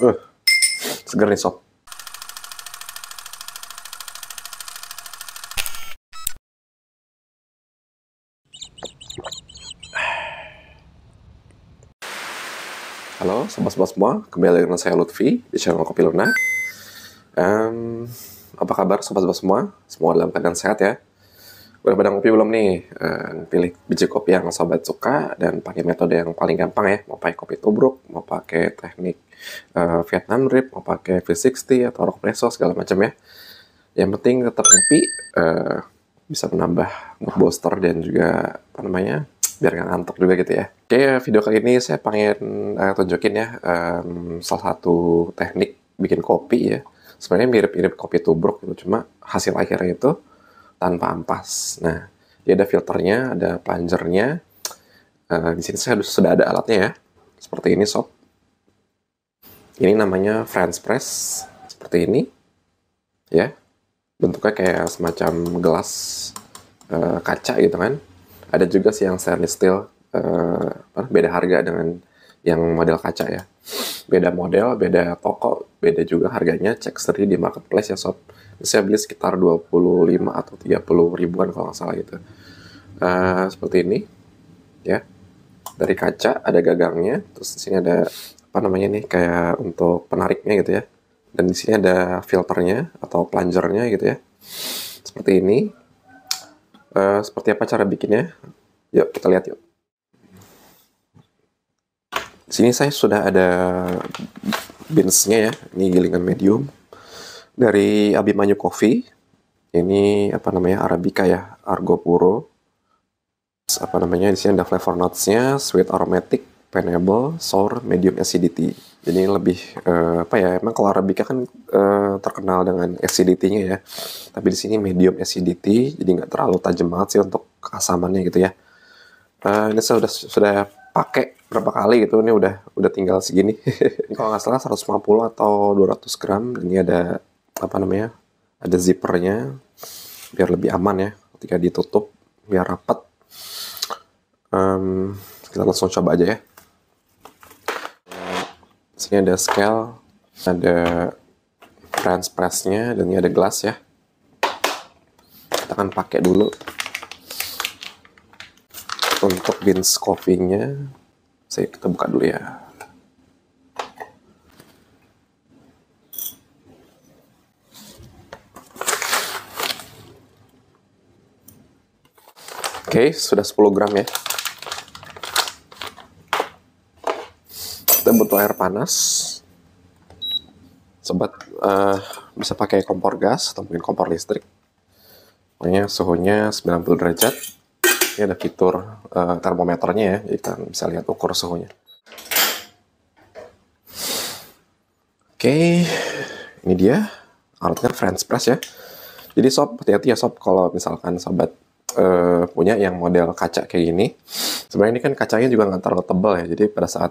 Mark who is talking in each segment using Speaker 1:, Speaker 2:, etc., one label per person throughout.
Speaker 1: Uh, seger nih sob. Halo, sobat-sobat semua, kembali dengan saya Lutfi di channel Kopi Luna. Um, apa kabar sobat-sobat semua? Semua dalam keadaan sehat ya? Udah pada kopi belum nih? Um, pilih biji kopi yang sobat suka dan pakai metode yang paling gampang ya. Mau pakai kopi tubruk, mau pakai teknik uh, Vietnam Rip, mau pakai V60 atau Rock segala macam ya. Yang penting tetap happy, uh, eh, bisa menambah mood booster dan juga apa namanya biar nggak ngantuk juga gitu ya. Oke, video kali ini saya pengen uh, tunjukin ya um, salah satu teknik bikin kopi ya. Sebenarnya mirip-mirip kopi tubruk gitu, cuma hasil akhirnya itu tanpa ampas. Nah, dia ada filternya, ada plungernya. Uh, di sini saya sudah ada alatnya ya. Seperti ini sob. Ini namanya French press seperti ini, ya. Bentuknya kayak semacam gelas uh, kaca gitu kan. Ada juga sih yang stainless steel, uh, beda harga dengan yang model kaca ya. Beda model, beda toko, beda juga harganya. Cek sendiri di marketplace ya sob. Saya beli sekitar 25 atau 30 ribuan kalau nggak salah gitu. Uh, seperti ini, ya dari kaca ada gagangnya terus di sini ada apa namanya nih kayak untuk penariknya gitu ya dan di sini ada filternya atau plungernya gitu ya seperti ini uh, seperti apa cara bikinnya yuk kita lihat yuk di sini saya sudah ada binsnya ya ini gilingan medium dari Abimanyu Coffee ini apa namanya Arabica ya Argo Puro apa namanya di sini ada flavor notes-nya sweet aromatic penable sour, medium acidity. Jadi lebih uh, apa ya? Emang kalau arabica kan uh, terkenal dengan acidity-nya ya. Tapi di sini medium acidity, jadi nggak terlalu tajam banget sih untuk asamannya gitu ya. Uh, ini saya sudah sudah pakai berapa kali gitu ini udah udah tinggal segini kalau nggak salah 150 atau 200 gram ini ada apa namanya ada zippernya biar lebih aman ya ketika ditutup biar rapat um, kita langsung coba aja ya sini ada scale, ada French pressnya, dan ini ada gelas ya. Kita akan pakai dulu untuk beans coffee-nya. Saya kita buka dulu ya. Oke, okay, sudah 10 gram ya. butuh air panas sobat uh, eh, bisa pakai kompor gas atau mungkin kompor listrik pokoknya suhunya 90 derajat ini ada fitur uh, termometernya ya jadi kita bisa lihat ukur suhunya oke okay. ini dia alatnya French press ya jadi sob hati-hati ya sob kalau misalkan sobat uh, punya yang model kaca kayak gini sebenarnya ini kan kacanya juga nggak terlalu tebal ya jadi pada saat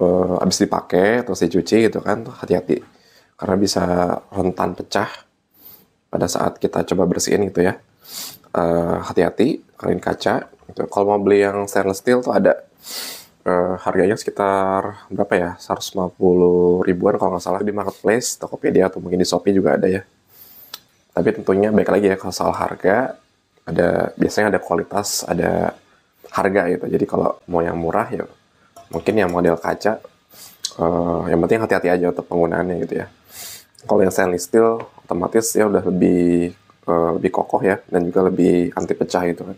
Speaker 1: uh, eh, habis dipakai terus dicuci gitu kan hati-hati karena bisa rentan pecah pada saat kita coba bersihin gitu ya hati eh, hati-hati kalian kaca gitu. kalau mau beli yang stainless steel tuh ada uh, harganya sekitar berapa ya 150 ribuan kalau nggak salah di marketplace Tokopedia atau mungkin di Shopee juga ada ya tapi tentunya baik lagi ya kalau soal harga ada biasanya ada kualitas ada harga gitu jadi kalau mau yang murah ya mungkin yang model kaca uh, yang penting hati-hati aja untuk penggunaannya gitu ya kalau yang stainless steel otomatis ya udah lebih uh, lebih kokoh ya dan juga lebih anti pecah gitu kan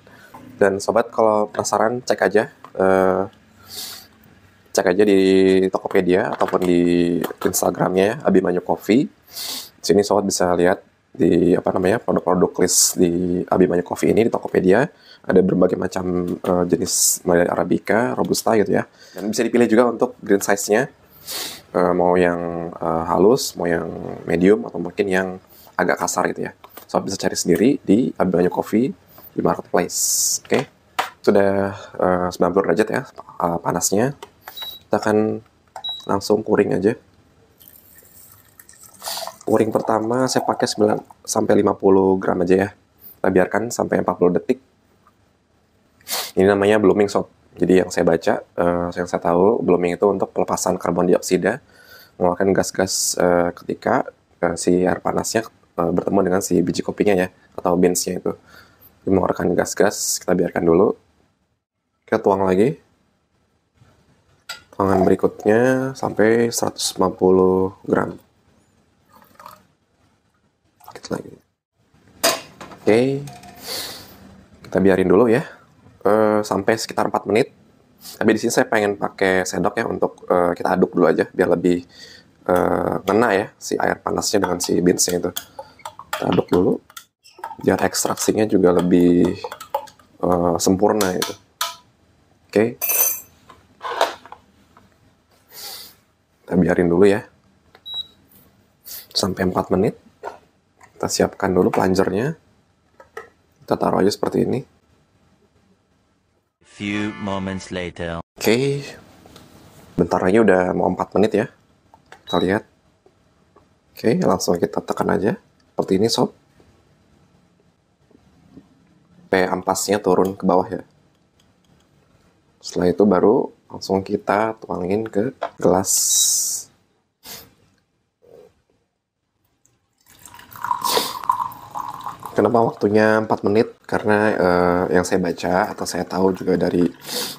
Speaker 1: dan sobat kalau penasaran cek aja uh, cek aja di Tokopedia ataupun di Instagramnya ya, Abimanyu Coffee sini sobat bisa lihat di apa namanya produk-produk list di Abimanyu Coffee ini di Tokopedia ada berbagai macam uh, jenis mulai arabica, robusta gitu ya. Dan bisa dipilih juga untuk green size-nya. Uh, mau yang uh, halus, mau yang medium atau mungkin yang agak kasar gitu ya. So bisa cari sendiri di Abimanyu Coffee di marketplace. Oke. Okay? Sudah uh, 90 derajat ya uh, panasnya. Kita akan langsung kuring aja. Kuring pertama saya pakai 9 sampai 50 gram aja ya. Kita biarkan sampai 40 detik ini namanya blooming soap. Jadi yang saya baca, uh, yang saya tahu, blooming itu untuk pelepasan karbon dioksida mengeluarkan gas-gas uh, ketika uh, si air panasnya uh, bertemu dengan si biji kopinya ya atau beansnya itu. Jadi mengeluarkan gas-gas, kita biarkan dulu. Kita tuang lagi. Tuangan berikutnya sampai 150 gram. lagi. Oke. Okay. Kita biarin dulu ya uh, sampai sekitar 4 menit. Tapi di sini saya pengen pakai sendok ya untuk uh, kita aduk dulu aja biar lebih uh, ngena ya si air panasnya dengan si beansnya itu. Kita aduk dulu. Biar ekstraksinya juga lebih uh, sempurna itu. Oke. Okay. Kita biarin dulu ya. Sampai 4 menit. Kita siapkan dulu planjernya. Kita taruh aja seperti ini few moments later. Oke, okay. bentar lagi udah mau 4 menit ya. Kita lihat. Oke, okay, langsung kita tekan aja. Seperti ini sob. P ampasnya turun ke bawah ya. Setelah itu baru langsung kita tuangin ke gelas Kenapa waktunya 4 menit? Karena uh, yang saya baca atau saya tahu juga dari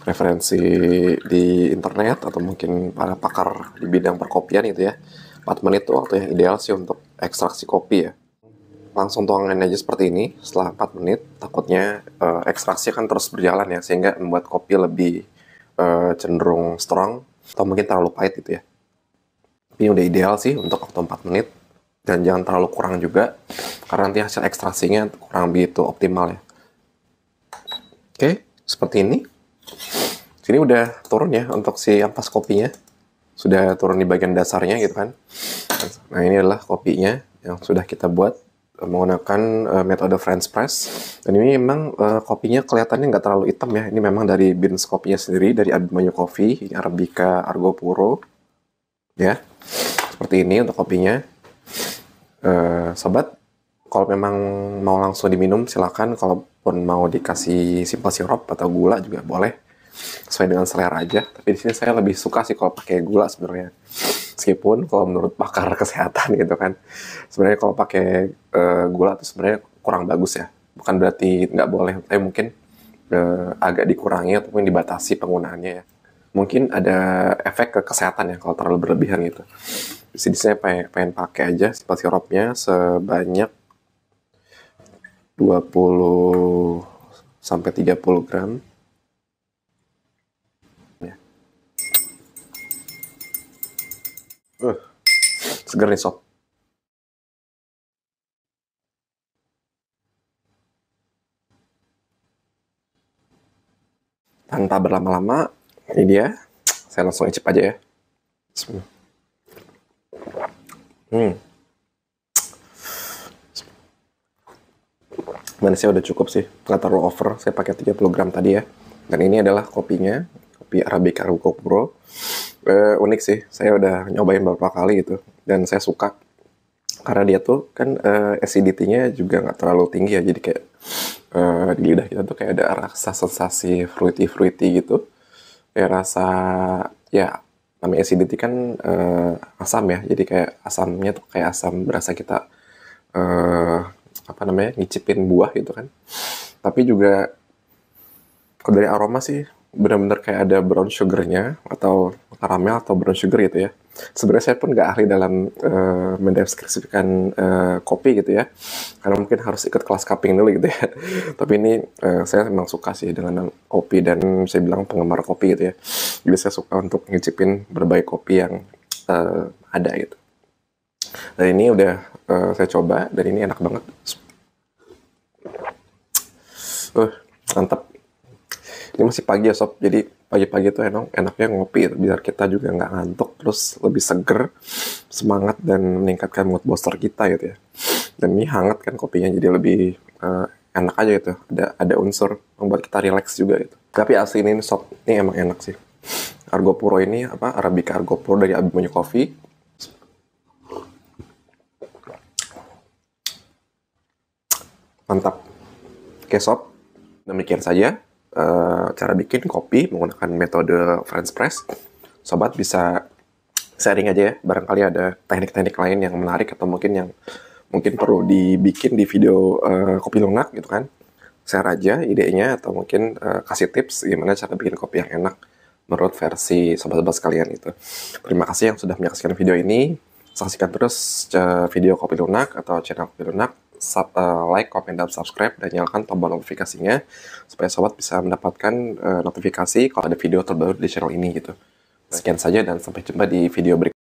Speaker 1: referensi di internet atau mungkin para pakar di bidang perkopian itu ya. 4 menit itu waktu yang ideal sih untuk ekstraksi kopi ya. Langsung tuangin aja seperti ini setelah 4 menit. Takutnya uh, ekstraksi akan terus berjalan ya sehingga membuat kopi lebih uh, cenderung strong atau mungkin terlalu pahit gitu ya. Tapi udah ideal sih untuk waktu 4 menit dan jangan terlalu kurang juga karena nanti hasil ekstraksinya kurang begitu optimal ya. Oke, seperti ini. Sini udah turun ya untuk si ampas kopinya. Sudah turun di bagian dasarnya gitu kan. Nah, ini adalah kopinya yang sudah kita buat menggunakan uh, eh, metode French press. Dan ini memang uh, kopinya kelihatannya nggak terlalu hitam ya. Ini memang dari beans kopinya sendiri dari Abimanyu Coffee, ini Arabica Argo Puro. Ya. Seperti ini untuk kopinya. Uh, sobat, kalau memang mau langsung diminum silakan kalaupun mau dikasih simple sirup atau gula juga boleh sesuai dengan selera aja tapi di sini saya lebih suka sih kalau pakai gula sebenarnya meskipun kalau menurut pakar kesehatan gitu kan sebenarnya kalau pakai uh, gula itu sebenarnya kurang bagus ya bukan berarti nggak boleh tapi mungkin uh, agak dikurangi atau mungkin dibatasi penggunaannya ya mungkin ada efek ke kesehatan ya kalau terlalu berlebihan gitu. Jadi saya pengen, pakai aja simple sirupnya sebanyak 20 sampai 30 gram. Ya. Uh, seger nih sob. Tanpa berlama-lama, ini dia. Saya langsung icip aja ya. Hmm. manisnya udah cukup sih nggak terlalu over saya pakai 30 gram tadi ya dan ini adalah kopinya kopi Arabica Ruko Pro eh, unik sih saya udah nyobain beberapa kali gitu dan saya suka karena dia tuh kan uh, acidity-nya juga nggak terlalu tinggi ya jadi kayak uh, di lidah kita tuh kayak ada rasa sensasi fruity fruity gitu kayak rasa ya namanya acidity kan uh, asam ya jadi kayak asamnya tuh kayak asam berasa kita uh, apa namanya ngicipin buah gitu kan tapi juga kalau dari aroma sih benar-benar kayak ada brown sugarnya atau karamel atau brown sugar gitu ya sebenarnya saya pun nggak ahli dalam uh, mendeskripsikan uh, kopi gitu ya karena mungkin harus ikut kelas cupping dulu gitu ya tapi ini uh, saya memang suka sih dengan kopi dan saya bilang penggemar kopi gitu ya jadi saya suka untuk ngicipin berbagai kopi yang uh, ada gitu dan ini udah uh, saya coba dan ini enak banget. Uh, mantap. Ini masih pagi ya sob, jadi pagi-pagi tuh enak enaknya ngopi biar kita juga nggak ngantuk terus lebih seger semangat dan meningkatkan mood booster kita gitu ya dan ini hangat kan kopinya jadi lebih uh, enak aja gitu ada ada unsur membuat kita relax juga gitu tapi asli ini sob ini emang enak sih Argo Puro ini apa Arabica Argo Puro dari Abimanyu Coffee mantap kesop demikian saja uh, cara bikin kopi menggunakan metode French press sobat bisa sharing aja ya barangkali ada teknik-teknik lain yang menarik atau mungkin yang mungkin perlu dibikin di video uh, kopi lunak gitu kan share aja idenya atau mungkin uh, kasih tips gimana cara bikin kopi yang enak menurut versi sobat-sobat sekalian itu terima kasih yang sudah menyaksikan video ini saksikan terus video kopi lunak atau channel kopi lunak sub, uh, like, comment, dan subscribe dan nyalakan tombol notifikasinya supaya sobat bisa mendapatkan uh, notifikasi kalau ada video terbaru di channel ini gitu. Sekian saja dan sampai jumpa di video berikutnya.